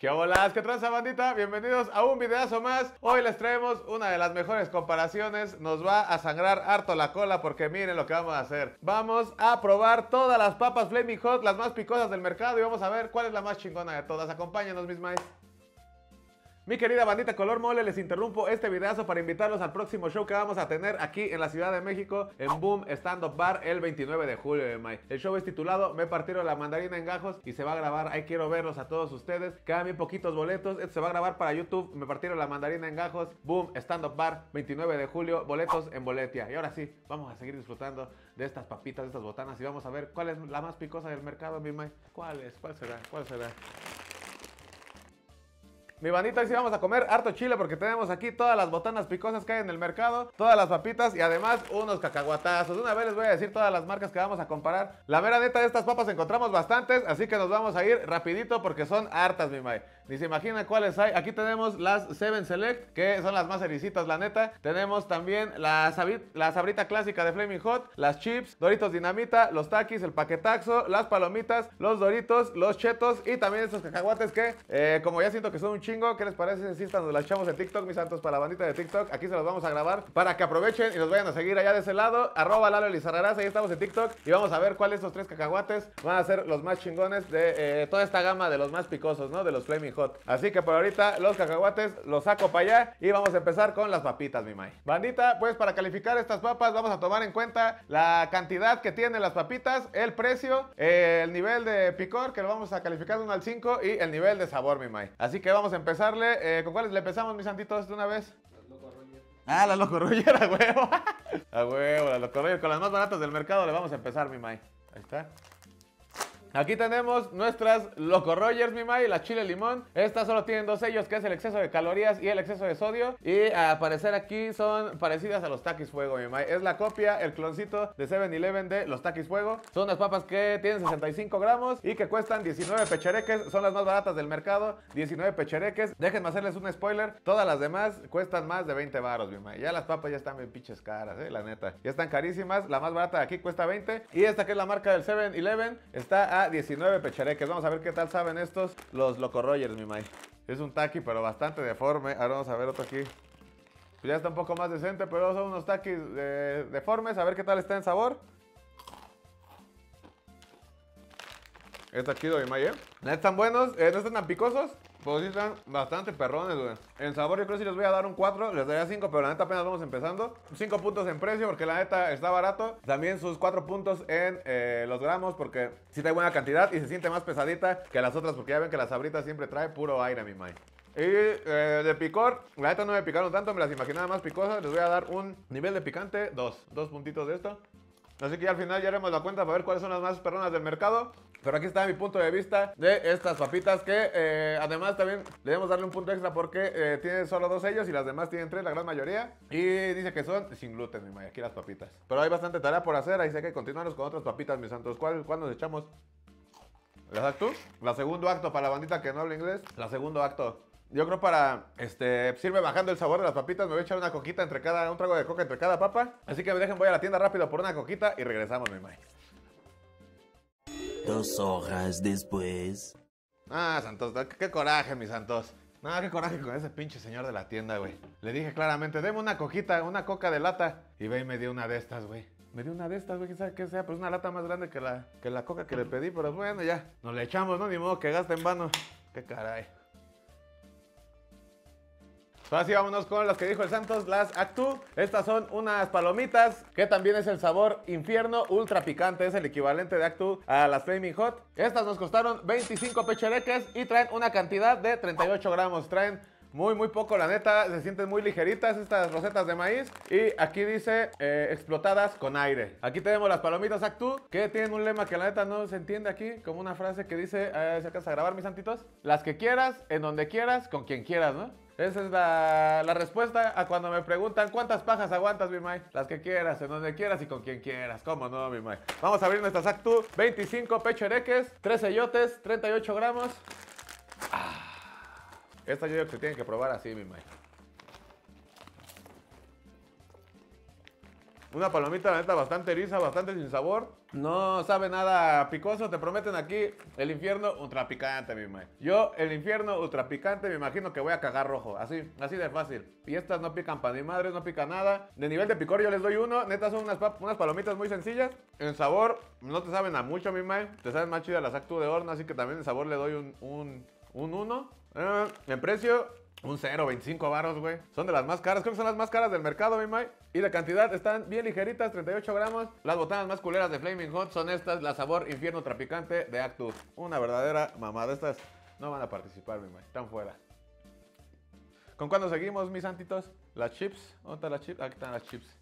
¿Qué hola? ¿Qué tranza bandita? Bienvenidos a un videazo más. Hoy les traemos una de las mejores comparaciones. Nos va a sangrar harto la cola porque miren lo que vamos a hacer. Vamos a probar todas las papas Flaming Hot, las más picosas del mercado y vamos a ver cuál es la más chingona de todas. Acompáñanos mis maíz. Mi querida bandita color mole, les interrumpo este videazo para invitarlos al próximo show que vamos a tener aquí en la Ciudad de México en Boom Stand Up Bar el 29 de julio de eh, mayo. El show es titulado Me partieron la mandarina en gajos y se va a grabar. Ahí quiero verlos a todos ustedes. Quedan bien poquitos boletos. Esto se va a grabar para YouTube. Me partieron la mandarina en gajos. Boom Stand Up Bar 29 de julio. Boletos en Boletia. Y ahora sí, vamos a seguir disfrutando de estas papitas, de estas botanas y vamos a ver cuál es la más picosa del mercado, mi May. ¿Cuál es? ¿Cuál será? ¿Cuál será? Mi bandita, hoy sí vamos a comer harto chile porque tenemos aquí todas las botanas picosas que hay en el mercado, todas las papitas y además unos cacahuatazos. una vez les voy a decir todas las marcas que vamos a comparar. La mera neta de estas papas encontramos bastantes, así que nos vamos a ir rapidito porque son hartas, mi mae. Ni se imagina cuáles hay. Aquí tenemos las Seven Select, que son las más ericitas, la neta. Tenemos también la, sabrita clásica de Flaming Hot, las chips, Doritos Dinamita, los Takis, el paquetaxo, las palomitas, los Doritos, los Chetos y también estos cacahuates que, eh, como ya siento que son un chingo, ¿qué les parece si nos las echamos en TikTok, mis santos, para la bandita de TikTok? Aquí se los vamos a grabar para que aprovechen y los vayan a seguir allá de ese lado. Arroba Lalo Lizarrarás, ahí estamos en TikTok y vamos a ver cuáles estos tres cacahuates van a ser los más chingones de eh, toda esta gama de los más picosos, ¿no? De los Flaming Hot. Así que por ahorita los cacahuates los saco para allá y vamos a empezar con las papitas, mi mai. Bandita, pues para calificar estas papas vamos a tomar en cuenta la cantidad que tienen las papitas, el precio, el nivel de picor que lo vamos a calificar de 1 al 5 y el nivel de sabor, mi mai. Así que vamos a empezarle. Eh, ¿Con cuáles le empezamos, mis santitos, de una vez? Ah, la la huevo. a huevo, la locorrollera. Con las más baratas del mercado le vamos a empezar, mi Mai. Ahí está. Aquí tenemos nuestras Loco Rogers, mi y la chile limón. Estas solo tienen dos sellos, que es el exceso de calorías y el exceso de sodio. Y a parecer aquí son parecidas a los Takis Fuego, mi mai Es la copia, el cloncito de 7-Eleven de los Takis Fuego. Son unas papas que tienen 65 gramos y que cuestan 19 pechereques. Son las más baratas del mercado, 19 pechereques. Déjenme hacerles un spoiler. Todas las demás cuestan más de 20 baros, mi May. Ya las papas ya están bien pinches caras, eh, la neta. Ya están carísimas. La más barata de aquí cuesta 20. Y esta que es la marca del 7-Eleven está a 19 pechareques. Vamos a ver qué tal saben estos los Loco Rogers, mi May. Es un taqui, pero bastante deforme. Ahora vamos a ver otro aquí. Pues ya está un poco más decente, pero son unos taquis eh, deformes. A ver qué tal está en sabor. Está chido, mi May, ¿eh? No están buenos, eh, no están tan picosos. Pues sí están bastante perrones, güey. En sabor yo creo que sí les voy a dar un 4, les daría 5, pero la neta apenas vamos empezando. 5 puntos en precio porque la neta está barato. También sus 4 puntos en eh, los gramos porque sí trae buena cantidad y se siente más pesadita que las otras porque ya ven que la sabrita siempre trae puro aire, mi mai. Y eh, de picor, la neta no me picaron tanto, me las imaginaba más picosas. Les voy a dar un nivel de picante, 2. 2 puntitos de esto. Así que ya al final ya haremos la cuenta para ver cuáles son las más perronas del mercado. Pero aquí está mi punto de vista de estas papitas que eh, además también le debemos darle un punto extra porque eh, tiene solo dos ellos y las demás tienen tres, la gran mayoría. Y dice que son sin gluten, mi maya, aquí las papitas. Pero hay bastante tarea por hacer, ahí sé que continuamos con otras papitas, mis santos. ¿Cuál, cuál nos echamos? ¿Las actos? La segundo acto para la bandita que no habla inglés. La segundo acto. Yo creo para este sirve bajando el sabor de las papitas, me voy a echar una coquita entre cada, un trago de coca entre cada papa. Así que me dejen, voy a la tienda rápido por una coquita y regresamos, mi maya. Dos hojas después. Ah, Santos, qué, coraje, mi Santos. No, qué coraje con ese pinche señor de la tienda, güey. Le dije claramente, deme una cojita, una coca de lata. Y ve y me dio una de estas, güey. Me dio una de estas, güey, quizás que sea, pues una lata más grande que la, que la coca que le pedí, pero bueno, ya. Nos le echamos, ¿no? Ni modo que gaste en vano. Qué caray. Ahora sí, vámonos con las que dijo el Santos, las Actu. Estas son unas palomitas que también es el sabor infierno ultra picante. Es el equivalente de Actu a las Flaming Hot. Estas nos costaron 25 pechereques y traen una cantidad de 38 gramos. Traen muy, muy poco, la neta. Se sienten muy ligeritas estas rosetas de maíz. Y aquí dice eh, explotadas con aire. Aquí tenemos las palomitas Actu, que tienen un lema que la neta no se entiende aquí. Como una frase que dice, eh, ¿se acaso a grabar, mis santitos? Las que quieras, en donde quieras, con quien quieras, ¿no? Esa es la, respuesta a cuando me preguntan cuántas pajas aguantas, mi Mai Las que quieras, en donde quieras y con quien quieras. ¿Cómo no, mi Mai Vamos a abrir nuestra sactu. 25 pechereques, 13 yotes, 38 gramos. Ah, esta yo que se tiene que probar así, mi Mai Una palomita, la neta, bastante eriza, bastante sin sabor. No sabe nada picoso. Te prometen aquí el infierno ultra picante, mi ma. Yo, el infierno ultra picante, me imagino que voy a cagar rojo. Así, así de fácil. Y no pican pan ni madre, no pican nada. De nivel de picor yo les doy uno. Neta, son unas, unas palomitas muy sencillas. En sabor, no te saben a mucho, mi mae. Te saben más chidas las actú de horno. Así que también en sabor le doy un Un, un uno. Eh, en precio, un cero, 25 güey. Son de las más caras. Creo que son las más caras del mercado, mi May. Y la cantidad están bien ligeritas, 38 gramos. Las botanas más culeras de Flaming Hot son estas, la sabor infierno trapicante de Actus. Una verdadera mamada. Estas no van a participar, mi May. Están fuera. ¿Con cuándo seguimos, mis santitos? Las chips. ¿Dónde están las chips? Aquí están las chips.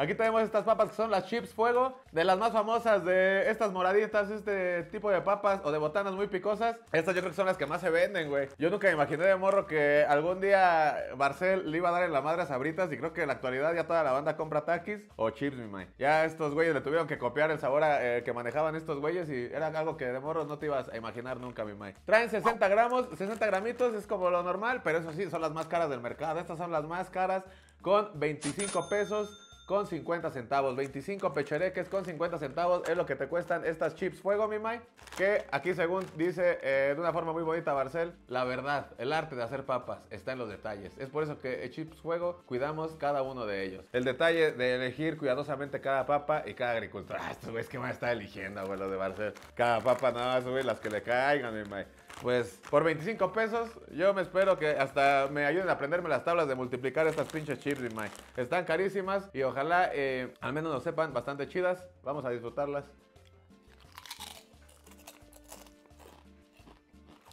Aquí tenemos estas papas que son las chips fuego, de las más famosas de estas moraditas, este tipo de papas o de botanas muy picosas. Estas yo creo que son las que más se venden, güey. Yo nunca me imaginé de morro que algún día Barcel le iba a dar en la madre a Sabritas y creo que en la actualidad ya toda la banda compra Takis o chips, mi man. Ya estos güeyes le tuvieron que copiar el sabor eh, que manejaban estos güeyes y era algo que de morro no te ibas a imaginar nunca, mi man. Traen 60 gramos, 60 gramitos es como lo normal, pero eso sí, son las más caras del mercado. Estas son las más caras con 25 pesos con 50 centavos. 25 pechereques con 50 centavos es lo que te cuestan estas chips fuego, mi Mai. Que aquí, según dice eh, de una forma muy bonita Barcel, la verdad, el arte de hacer papas está en los detalles. Es por eso que en Chips Fuego cuidamos cada uno de ellos. El detalle de elegir cuidadosamente cada papa y cada agricultor. Ah, esto es que más está eligiendo, abuelo de Barcel. Cada papa nada más, subir las que le caigan, mi Mai pues por 25 pesos, yo me espero que hasta me ayuden a aprenderme las tablas de multiplicar estas pinches chips, mi Están carísimas y ojalá eh, al menos nos sepan bastante chidas. Vamos a disfrutarlas.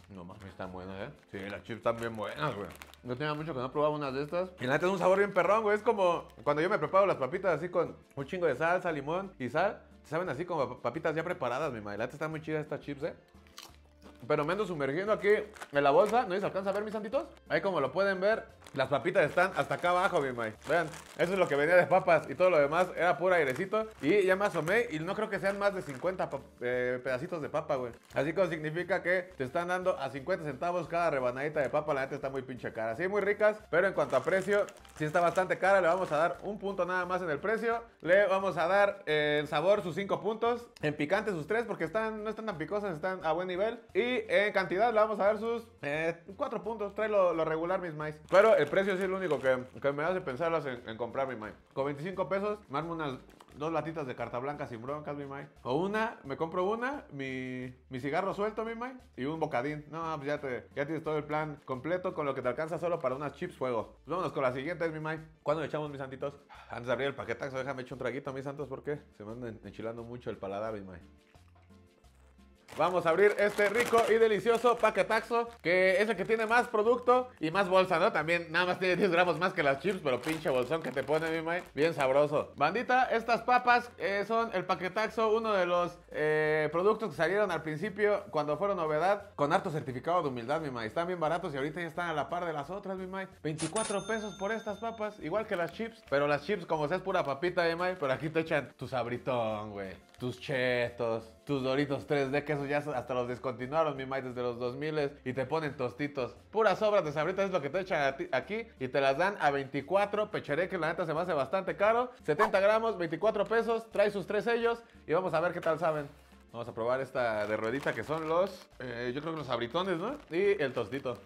No mames, están buenas, ¿eh? Sí, las chips están bien buenas, güey. Yo tenía mucho que no probaba unas de estas. Y la neta es un sabor bien perrón, güey. Es como cuando yo me preparo las papitas así con un chingo de salsa, limón y sal. Saben así como papitas ya preparadas, mi madre. La neta están muy chida estas chips, ¿eh? pero me ando sumergiendo aquí en la bolsa. ¿No se alcanza a ver mis santitos? Ahí como lo pueden ver, las papitas están hasta acá abajo, mi maíz Vean, eso es lo que venía de papas y todo lo demás era puro airecito. Y ya me asomé y no creo que sean más de 50 eh, pedacitos de papa, güey. Así que significa que te están dando a 50 centavos cada rebanadita de papa. La neta está muy pinche cara. Sí, muy ricas, pero en cuanto a precio, sí está bastante cara. Le vamos a dar un punto nada más en el precio. Le vamos a dar en eh, sabor sus 5 puntos. En picante sus 3 porque están, no están tan picosas, están a buen nivel. Y en cantidad le vamos a dar sus 4 eh, puntos. Trae lo, regular, mis maíz. Pero el precio es el único que, me hace pensar en, comprar, mi Mike. Con 25 pesos, me armo unas dos latitas de carta blanca sin broncas, mi Mike. O una, me compro una, mi, mi cigarro suelto, mi Mike, y un bocadín. No, pues ya, te, ya tienes todo el plan completo con lo que te alcanza solo para unas chips fuego. Pues vámonos con la siguiente, mi Mike. ¿Cuándo le echamos, mis santitos? Antes de abrir el paquetazo, déjame echar un traguito, mis santos, porque se me anda enchilando mucho el paladar, mi Mike. Vamos a abrir este rico y delicioso paquetaxo, que es el que tiene más producto y más bolsa, ¿no? También nada más tiene 10 gramos más que las chips, pero pinche bolsón que te pone, mi mae. Bien sabroso. Bandita, estas papas eh, son el paquetaxo, uno de los eh, productos que salieron al principio cuando fueron novedad, con harto certificado de humildad, mi mae. Están bien baratos y ahorita ya están a la par de las otras, mi mae. 24 pesos por estas papas, igual que las chips. Pero las chips, como sea, es pura papita, mi mae. Pero aquí te echan tu sabritón, güey. Tus chetos tus Doritos 3D, que esos ya hasta los descontinuaron, mi maíz, desde los 2000 y te ponen tostitos. Puras obras de sabritas es lo que te echan aquí y te las dan a 24 pecheré, que la neta se me hace bastante caro. 70 gramos, 24 pesos, trae sus tres sellos y vamos a ver qué tal saben. Vamos a probar esta de ruedita que son los, eh, yo creo que los abritones, ¿no? Y el tostito.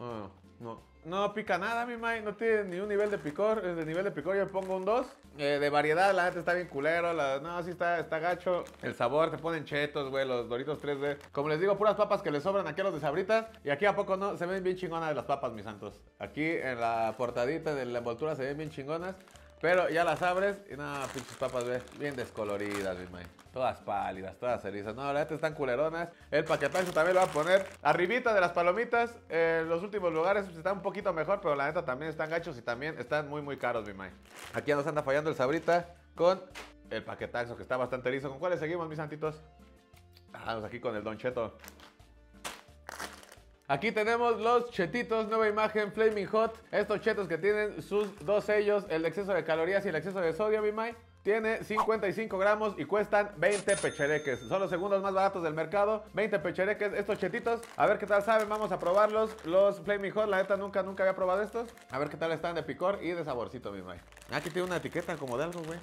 Ah. No. No pica nada, mi Mike. No tiene ni un nivel de picor. El eh, nivel de picor yo le pongo un 2. Eh, de variedad, la gente está bien culero. La... No, sí está, está gacho. El sabor, te ponen chetos, güey. Los doritos 3D. Como les digo, puras papas que le sobran aquí a los de sabritas. Y aquí a poco no. Se ven bien chingonas las papas, mis santos. Aquí en la portadita de la envoltura se ven bien chingonas. Pero ya las abres y nada, no, pinches papas, ve. bien descoloridas, mi maíz. Todas pálidas, todas cerizas No, la neta están culeronas. El paquetazo también lo va a poner arribita de las palomitas. Eh, los últimos lugares están un poquito mejor, pero la neta también están gachos y también están muy, muy caros, mi maíz. Aquí ya nos anda fallando el sabrita con el paquetazo que está bastante liso. ¿Con cuáles seguimos, mis santitos? Vamos ah, pues aquí con el doncheto Aquí tenemos los chetitos, nueva imagen, Flaming Hot. Estos chetos que tienen sus dos sellos, el exceso de calorías y el exceso de sodio, mi Mai. Tiene 55 gramos y cuestan 20 pechereques. Son los segundos más baratos del mercado. 20 pechereques, estos chetitos. A ver qué tal saben, vamos a probarlos. Los Flaming Hot, la neta nunca, nunca había probado estos. A ver qué tal están de picor y de saborcito, mi Mai. Aquí tiene una etiqueta como de algo, güey.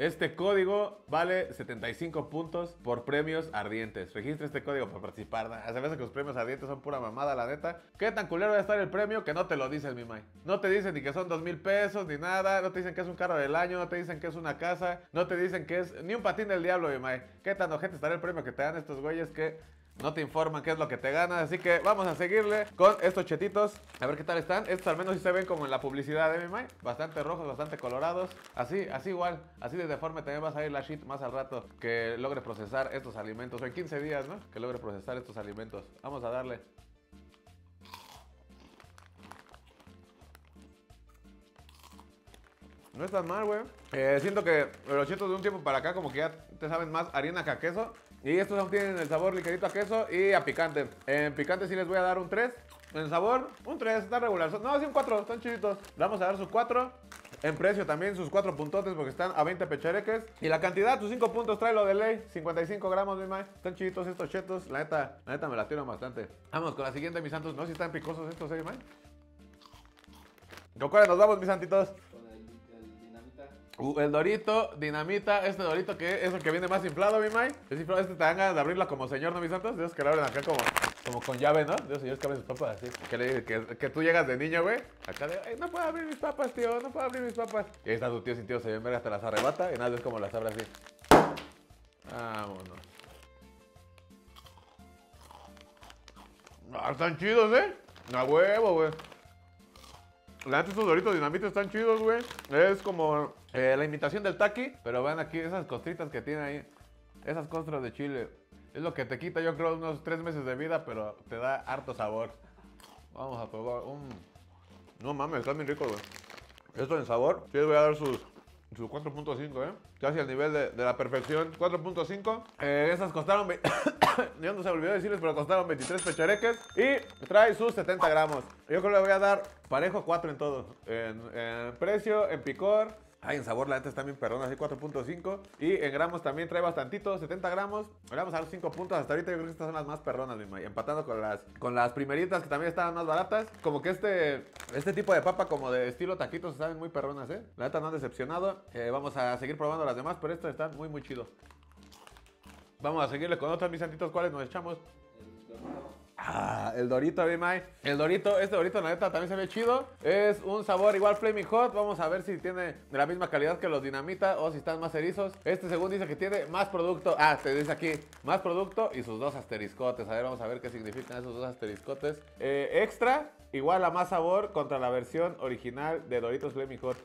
Este código vale 75 puntos por premios ardientes. Registra este código para participar. Hace veces que los premios ardientes son pura mamada, la neta. ¿Qué tan culero va a estar el premio que no te lo dicen, mi mai? No te dicen ni que son 2 mil pesos, ni nada. No te dicen que es un carro del año, no te dicen que es una casa. No te dicen que es ni un patín del diablo, mi mai. ¿Qué tan ojete estará el premio que te dan estos güeyes que no te informan qué es lo que te ganas. Así que vamos a seguirle con estos chetitos. A ver qué tal están. Estos al menos sí se ven como en la publicidad de ¿eh, MMI. Bastante rojos, bastante colorados. Así, así igual. Así de deforme también vas a salir la shit más al rato que logre procesar estos alimentos. O en 15 días, ¿no? Que logre procesar estos alimentos. Vamos a darle. No es mal, güey. Eh, siento que los chetos de un tiempo para acá como que ya te saben más harina que queso. Y estos aún tienen el sabor ligerito a queso y a picante. En picante sí les voy a dar un 3. En sabor, un 3, está regular. No, sí, un 4, están chiditos. Le vamos a dar sus 4. En precio también sus 4 puntotes porque están a 20 pechereques. Y la cantidad, sus 5 puntos, trae lo de ley. 55 gramos, mi mae. Están chiditos estos chetos. La neta, la neta me la tiro bastante. Vamos con la siguiente, mis santos. No, si están picosos estos, eh, mae. Con nos vamos, mis santitos. Uh, el Dorito, dinamita, este Dorito que es el que viene más inflado, mi Mai. inflado, este te dan ganas de abrirla como señor, ¿no, mis santos? Dios que la abren acá como, como con llave, ¿no? Dios, señores que abren sus papas así. Que le que, tú llegas de niño, güey. Acá de, no puedo abrir mis papas, tío, no puedo abrir mis papas. Y ahí está tu tío sin tío, se ven verga hasta las arrebata y nada, es como las abre así. Vámonos. Ah, están chidos, ¿eh? A huevo, güey. La neta, estos doritos dinamita están chidos, güey. Es como eh, la invitación del taqui, pero vean aquí esas costritas que tiene ahí. Esas costras de chile. Es lo que te quita, yo creo, unos tres meses de vida, pero te da harto sabor. Vamos a probar No mames, está bien rico, güey. Esto en sabor, Yo les voy a dar sus, sus 4.5, ¿eh? Casi al nivel de, de la perfección. 4.5. Esas eh, esas costaron... Ni no se olvidó decirles, pero costaron 23 pechareques. Y trae sus 70 gramos. Yo creo que le voy a dar parejo 4 en todo. En, en precio, en picor Ay, en sabor la neta está bien perrona, así 4.5. Y en gramos también trae bastantito, 70 gramos. Le vamos a dar 5 puntos. Hasta ahorita yo creo que estas son las más perronas, mi may. Empatando con las, con las primeritas que también estaban más baratas. Como que este, este tipo de papa como de estilo taquitos saben muy perronas, ¿eh? La neta no han decepcionado. Eh, vamos a seguir probando las demás, pero estas están muy, muy chido. Vamos a seguirle con otras, mis santitos, ¿cuáles nos echamos? el Dorito Mike. El Dorito, este Dorito, la neta, también se ve chido. Es un sabor igual Flaming Hot. Vamos a ver si tiene de la misma calidad que los Dinamita o si están más erizos. Este, según dice que tiene más producto. Ah, te dice aquí, más producto y sus dos asteriscotes. A ver, vamos a ver qué significan esos dos asteriscotes. Eh, extra, igual a más sabor contra la versión original de Doritos Flaming Hot.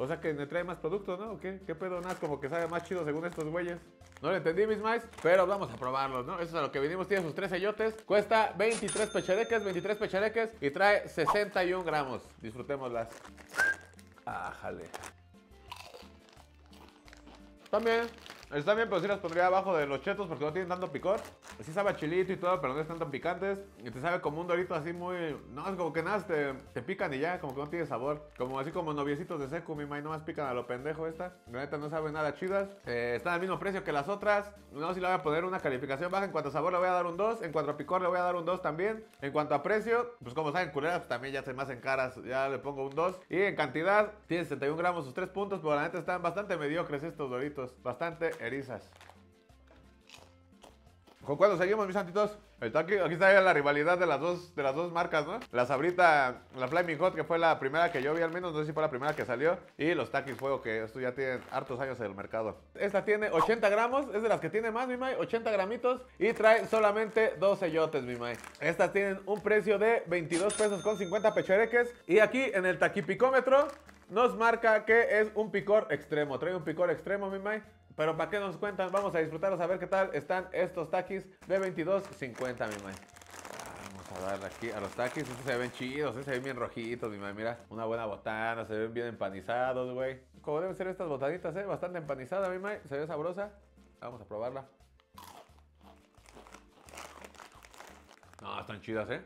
O sea que me trae más producto, ¿no? qué? ¿Qué pedo? Nada, como que sabe más chido según estos güeyes. No lo entendí, mis mice, pero vamos a probarlos, ¿no? Eso es a lo que vinimos. Tiene sus tres sellotes. Cuesta 23 pechadeques, 23 pechadeques y trae 61 gramos. Disfrutémoslas. Ah, Están También. Están bien, pero sí las pondría abajo de los chetos porque no tienen tanto picor sí sabe chilito y todo, pero no están tan picantes. Y te sabe como un dorito así muy... No, es como que nada, te, pican y ya, como que no tiene sabor. Como así como noviecitos de seco, mi no nomás pican a lo pendejo esta. La neta no sabe nada chidas. Eh, están al mismo precio que las otras. No, sé si le voy a poner una calificación baja. En cuanto a sabor le voy a dar un 2. En cuanto a picor le voy a dar un 2 también. En cuanto a precio, pues como saben, culeras pues, también ya se me hacen caras. Ya le pongo un 2. Y en cantidad, tiene 71 gramos sus 3 puntos, pero la neta están bastante mediocres estos doritos. Bastante erizas. ¿Con cuándo seguimos, mis santitos? El aquí, aquí, está la rivalidad de las, dos, de las dos marcas, ¿no? La sabrita, la Flaming Hot, que fue la primera que yo vi al menos, no sé si fue la primera que salió. Y los taquis Fuego, que esto ya tienen hartos años en el mercado. Esta tiene 80 gramos, es de las que tiene más, mi May, 80 gramitos. Y trae solamente 12 yotes, mi May. Estas tienen un precio de 22 pesos con 50 pechereques. Y aquí en el taquipicómetro nos marca que es un picor extremo. Trae un picor extremo, mi May. Pero para qué nos cuentan, vamos a disfrutarlos a ver qué tal están estos taquis de 22.50, mi mae. Vamos a darle aquí a los taquis. Estos se ven chidos, eh, se ven bien rojitos, mi mae, Mira, una buena botana, se ven bien empanizados, güey. Como deben ser estas botanitas, eh, bastante empanizada, mi mae, Se ve sabrosa. Vamos a probarla. No, están chidas, eh.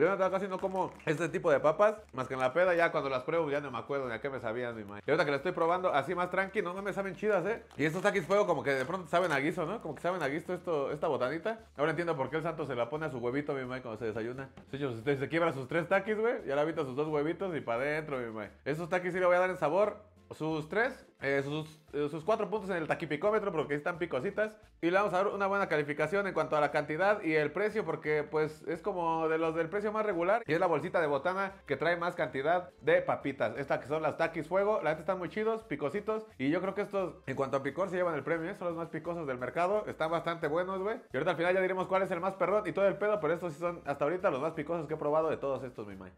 Yo en casi no como este tipo de papas, más que en la peda ya cuando las pruebo ya no me acuerdo ni a qué me sabían, mi madre. Y ahorita que las estoy probando así más tranqui, no, me saben chidas, ¿eh? Y estos taquis fuego como que de pronto saben a guiso, ¿no? Como que saben a guiso esto, esta botanita. Ahora entiendo por qué el santo se la pone a su huevito, mi may cuando se desayuna. se quiebra sus tres taquis, güey, y ahora habita sus dos huevitos y para adentro, mi mae. Estos taquis sí le voy a dar en sabor sus tres, eh, sus, eh, sus cuatro puntos en el taquipicómetro porque están picositas. Y le vamos a dar una buena calificación en cuanto a la cantidad y el precio porque pues es como de los del precio más regular. Y es la bolsita de botana que trae más cantidad de papitas. Estas que son las taquis fuego. La gente están muy chidos, picositos. Y yo creo que estos, en cuanto a picor, se llevan el premio. ¿eh? Son los más picosos del mercado. Están bastante buenos, güey. Y ahorita al final ya diremos cuál es el más perdón y todo el pedo. Pero estos sí son hasta ahorita los más picosos que he probado de todos estos, mi mae.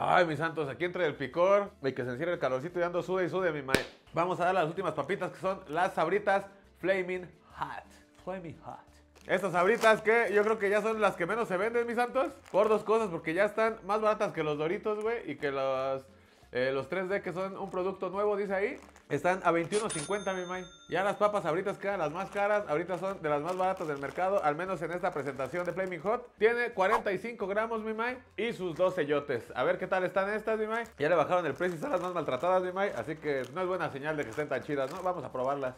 Ay, mis santos, aquí entre el picor y que se encierre el calorcito y ando sude y sude, mi madre. Vamos a dar las últimas papitas que son las sabritas Flaming Hot. Flaming Hot. Estas sabritas que yo creo que ya son las que menos se venden, mis santos. Por dos cosas, porque ya están más baratas que los doritos, güey, y que las eh, los 3D que son un producto nuevo, dice ahí, están a 21.50, mi may. Ya las papas ahorita quedan las más caras, ahorita son de las más baratas del mercado, al menos en esta presentación de Flaming Hot. Tiene 45 gramos, mi may, y sus 12 yotes A ver qué tal están estas, mi may. Ya le bajaron el precio y están las más maltratadas, mi may, así que no es buena señal de que estén tan chidas, ¿no? Vamos a probarlas.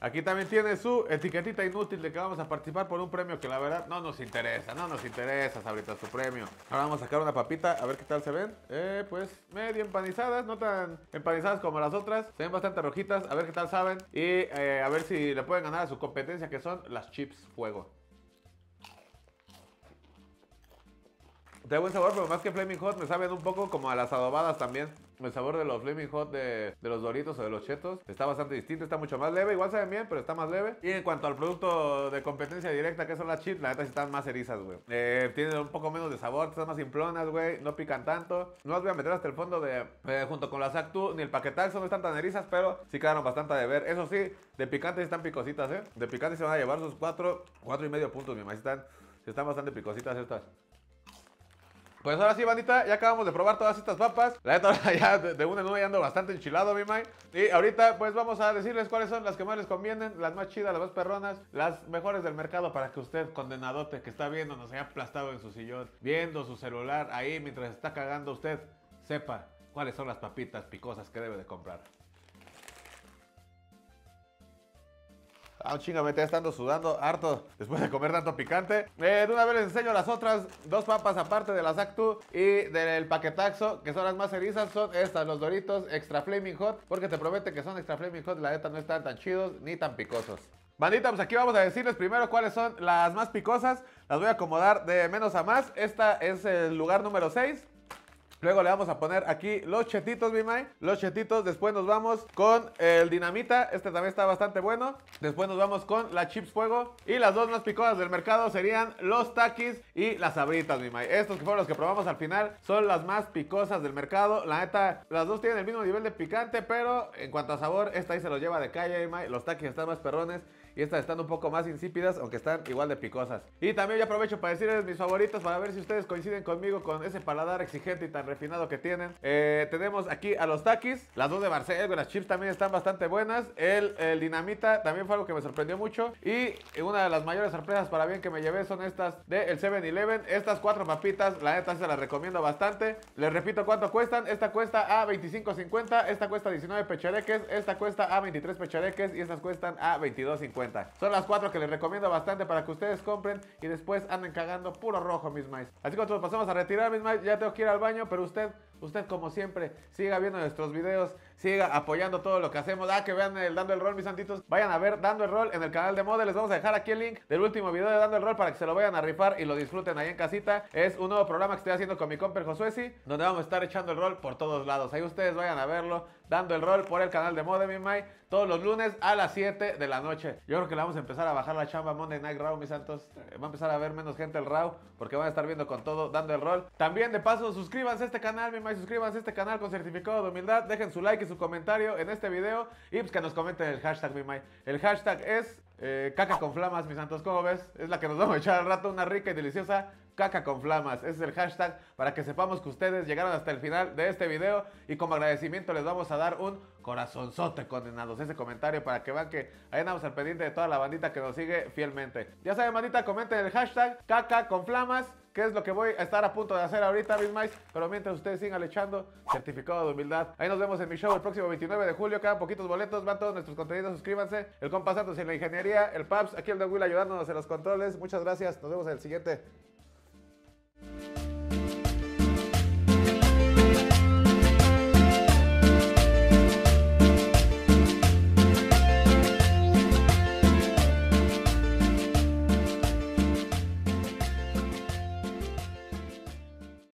Aquí también tiene su etiquetita inútil de que vamos a participar por un premio que la verdad no nos interesa, no nos interesa ahorita su premio. Ahora vamos a sacar una papita, a ver qué tal se ven. Eh, pues medio empanizadas, no tan empanizadas como las otras. Se ven bastante rojitas, a ver qué tal saben. Y eh, a ver si le pueden ganar a su competencia que son las chips fuego. De buen sabor, pero más que Flaming Hot me saben un poco como a las adobadas también. El sabor de los Flaming Hot de, los Doritos o de los Chetos está bastante distinto, está mucho más leve. Igual saben bien, pero está más leve. Y en cuanto al producto de competencia directa, que son las chips, la neta sí están más erizas, güey. Eh, tienen un poco menos de sabor, están más simplonas, güey. No pican tanto. No las voy a meter hasta el fondo de. Eh, junto con las Actu ni el paquetal no están tan erizas, pero sí quedaron bastante de ver. Eso sí, de picantes están picositas, ¿eh? De picantes se van a llevar sus cuatro, cuatro y medio puntos, mi mamá. Están, están bastante picositas estas. Pues ahora sí, bandita, ya acabamos de probar todas estas papas. La neta, ya de una en una ya ando bastante enchilado, mi mai. Y ahorita, pues vamos a decirles cuáles son las que más les convienen, las más chidas, las más perronas, las mejores del mercado para que usted, condenadote que está viendo, se haya aplastado en su sillón, viendo su celular ahí mientras está cagando usted, sepa cuáles son las papitas picosas que debe de comprar. Ah, un me estando sudando harto después de comer tanto picante. Eh, de una vez les enseño las otras dos papas aparte de las Actu y del paquetaxo, que son las más erizas, son estas, los Doritos Extra Flaming Hot, porque te promete que son Extra Flaming Hot, la neta no están tan chidos ni tan picosos. Bandita, pues aquí vamos a decirles primero cuáles son las más picosas. Las voy a acomodar de menos a más. Esta es el lugar número 6. Luego le vamos a poner aquí los chetitos, mi Los chetitos. Después nos vamos con el dinamita. Este también está bastante bueno. Después nos vamos con la chips fuego. Y las dos más picosas del mercado serían los taquis y las sabritas, mi Estos que fueron los que probamos al final son las más picosas del mercado. La neta, las dos tienen el mismo nivel de picante, pero en cuanto a sabor, esta ahí se los lleva de calle, mi Los taquis están más perrones y estas están un poco más insípidas, aunque están igual de picosas. Y también yo aprovecho para decirles mis favoritos para ver si ustedes coinciden conmigo con ese paladar exigente y tan refinado que tienen. Eh, tenemos aquí a los takis, las dos de Barcelona, las chips también están bastante buenas. El, dinamita también fue algo que me sorprendió mucho. Y una de las mayores sorpresas para bien que me llevé son estas del 7-Eleven. Estas cuatro papitas, la neta se las recomiendo bastante. Les repito cuánto cuestan. Esta cuesta a 25.50, esta cuesta a 19 pechareques, esta cuesta a 23 pechareques y estas cuestan a 22.50. Son las cuatro que les recomiendo bastante para que ustedes compren y después anden cagando puro rojo, mis Así que nosotros pasamos a retirar, mis Ya tengo que ir al baño, pero usted, usted como siempre, siga viendo nuestros videos siga apoyando todo lo que hacemos. Ah, que vean el Dando el Rol, mis santitos. Vayan a ver Dando el Rol en el canal de Mode. Les vamos a dejar aquí el link del último video de Dando el Rol para que se lo vayan a rifar y lo disfruten ahí en casita. Es un nuevo programa que estoy haciendo con mi compa Josuesi, donde vamos a estar echando el rol por todos lados. Ahí ustedes vayan a verlo, Dando el Rol por el canal de Mode, mi Mai, todos los lunes a las 7 de la noche. Yo creo que le vamos a empezar a bajar la chamba Monday Night Raw, mis santos. Eh, va a empezar a ver menos gente el Raw, porque van a estar viendo con todo, Dando el Rol. También, de paso, suscríbanse a este canal, mi Mai, suscríbanse a este canal con certificado de humildad. Dejen su like su comentario en este video y pues que nos comenten el hashtag mi mi El hashtag es eh, caca con flamas, mis santos, ¿cómo ves? Es la que nos vamos a echar al rato, una rica y deliciosa caca con flamas. Ese es el hashtag para que sepamos que ustedes llegaron hasta el final de este video y como agradecimiento les vamos a dar un corazonzote condenados. Ese comentario para que vean que ahí andamos al pendiente de toda la bandita que nos sigue fielmente. Ya saben, bandita, comenten el hashtag caca con flamas que es lo que voy a estar a punto de hacer ahorita, mis mice? Pero mientras ustedes sigan echando, certificado de humildad. Ahí nos vemos en mi show el próximo 29 de julio. Acá, poquitos boletos, van todos nuestros contenidos, suscríbanse. El Compas Santos en la ingeniería, el PAPS, aquí el de Will ayudándonos en los controles. Muchas gracias, nos vemos en el siguiente.